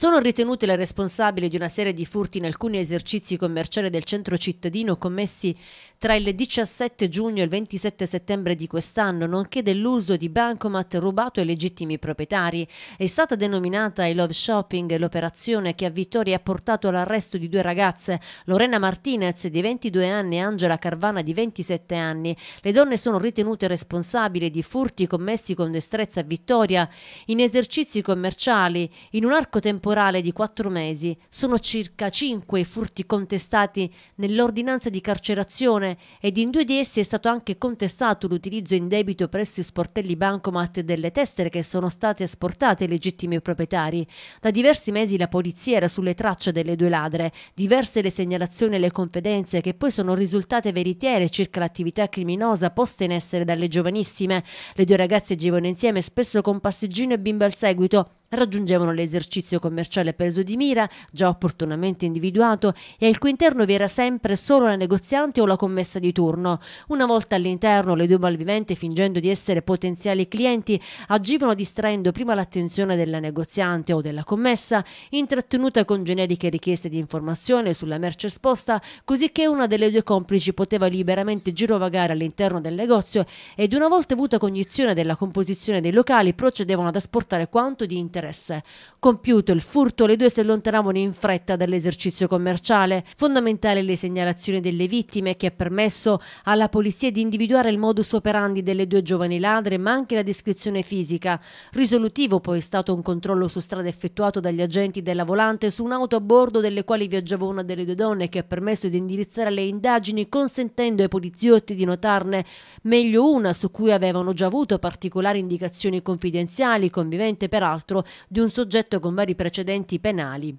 sono ritenute le responsabili di una serie di furti in alcuni esercizi commerciali del centro cittadino commessi tra il 17 giugno e il 27 settembre di quest'anno, nonché dell'uso di bancomat rubato ai legittimi proprietari. È stata denominata I Love Shopping l'operazione che a Vittoria ha portato all'arresto di due ragazze, Lorena Martinez di 22 anni e Angela Carvana di 27 anni. Le donne sono ritenute responsabili di furti commessi con destrezza a Vittoria in esercizi commerciali in un arco temporale temporale di quattro mesi sono circa cinque i furti contestati nell'ordinanza di carcerazione ed in due di essi è stato anche contestato l'utilizzo in debito presso i sportelli bancomat delle tessere che sono state asportate ai legittimi proprietari. Da diversi mesi la polizia era sulle tracce delle due ladre, diverse le segnalazioni e le confidenze che poi sono risultate veritiere circa l'attività criminosa posta in essere dalle giovanissime. Le due ragazze agivano insieme spesso con passeggino e bimbe al seguito raggiungevano l'esercizio commerciale preso di mira, già opportunamente individuato, e al cui interno vi era sempre solo la negoziante o la commessa di turno. Una volta all'interno, le due malviventi, fingendo di essere potenziali clienti, agivano distraendo prima l'attenzione della negoziante o della commessa, intrattenuta con generiche richieste di informazione sulla merce esposta, così che una delle due complici poteva liberamente girovagare all'interno del negozio ed una volta avuta cognizione della composizione dei locali procedevano ad asportare quanto di interesse interesse. Compiuto il furto, le due si allontanavano in fretta dall'esercizio commerciale. Fondamentale le segnalazioni delle vittime che ha permesso alla polizia di individuare il modus operandi delle due giovani ladre, ma anche la descrizione fisica. Risolutivo poi è stato un controllo su strada effettuato dagli agenti della volante su un'auto a bordo delle quali viaggiava una delle due donne che ha permesso di indirizzare le indagini consentendo ai poliziotti di notarne meglio una su cui avevano già avuto particolari indicazioni confidenziali, convivente peraltro di un soggetto con vari precedenti penali